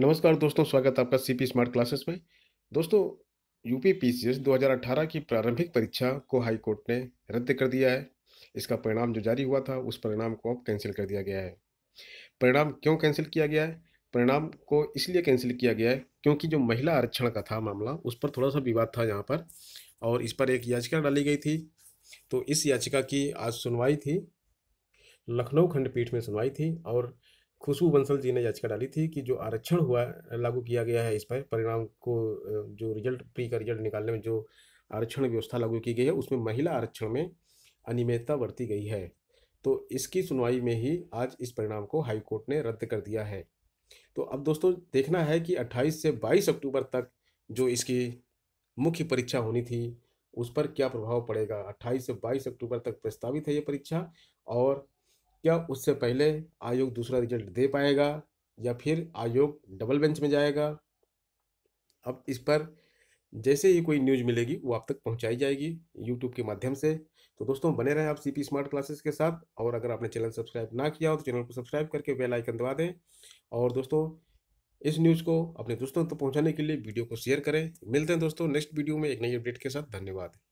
नमस्कार दोस्तों स्वागत है आपका सीपी स्मार्ट क्लासेस में दोस्तों यूपी पीसीएस 2018 की प्रारंभिक परीक्षा को हाई कोर्ट ने रद्द कर दिया है इसका परिणाम जो जारी हुआ था उस परिणाम को अब कैंसिल कर दिया गया है परिणाम क्यों कैंसिल किया गया है परिणाम को इसलिए कैंसिल किया गया है क्योंकि जो महिला आरक्षण का था मामला उस पर थोड़ा सा विवाद था यहाँ पर और इस पर एक याचिका डाली गई थी तो इस याचिका की आज सुनवाई थी लखनऊ खंडपीठ में सुनवाई थी और खुशबू बंसल जी ने याचिका डाली थी कि जो आरक्षण हुआ लागू किया गया है इस पर परिणाम को जो रिजल्ट प्री का रिजल्ट निकालने में जो आरक्षण व्यवस्था लागू की गई है उसमें महिला आरक्षण में अनियमितता बरती गई है तो इसकी सुनवाई में ही आज इस परिणाम को हाईकोर्ट ने रद्द कर दिया है तो अब दोस्तों देखना है कि 28 से 22 अक्टूबर तक जो इसकी मुख्य परीक्षा होनी थी उस पर क्या प्रभाव पड़ेगा 28 से 22 अक्टूबर तक प्रस्तावित है ये परीक्षा और क्या उससे पहले आयोग दूसरा रिजल्ट दे पाएगा या फिर आयोग डबल बेंच में जाएगा अब इस पर जैसे ही कोई न्यूज मिलेगी वो आप तक पहुंचाई जाएगी यूट्यूब के माध्यम से तो दोस्तों बने रहें आप सीपी स्मार्ट क्लासेस के साथ और अगर आपने चैनल सब्सक्राइब ना किया हो तो चैनल को सब्सक्राइब करके बेल आइकन दबा दें और दोस्तों इस न्यूज़ को अपने दोस्तों तक तो पहुँचाने के लिए वीडियो को शेयर करें मिलते हैं दोस्तों नेक्स्ट वीडियो में एक नई अपडेट के साथ धन्यवाद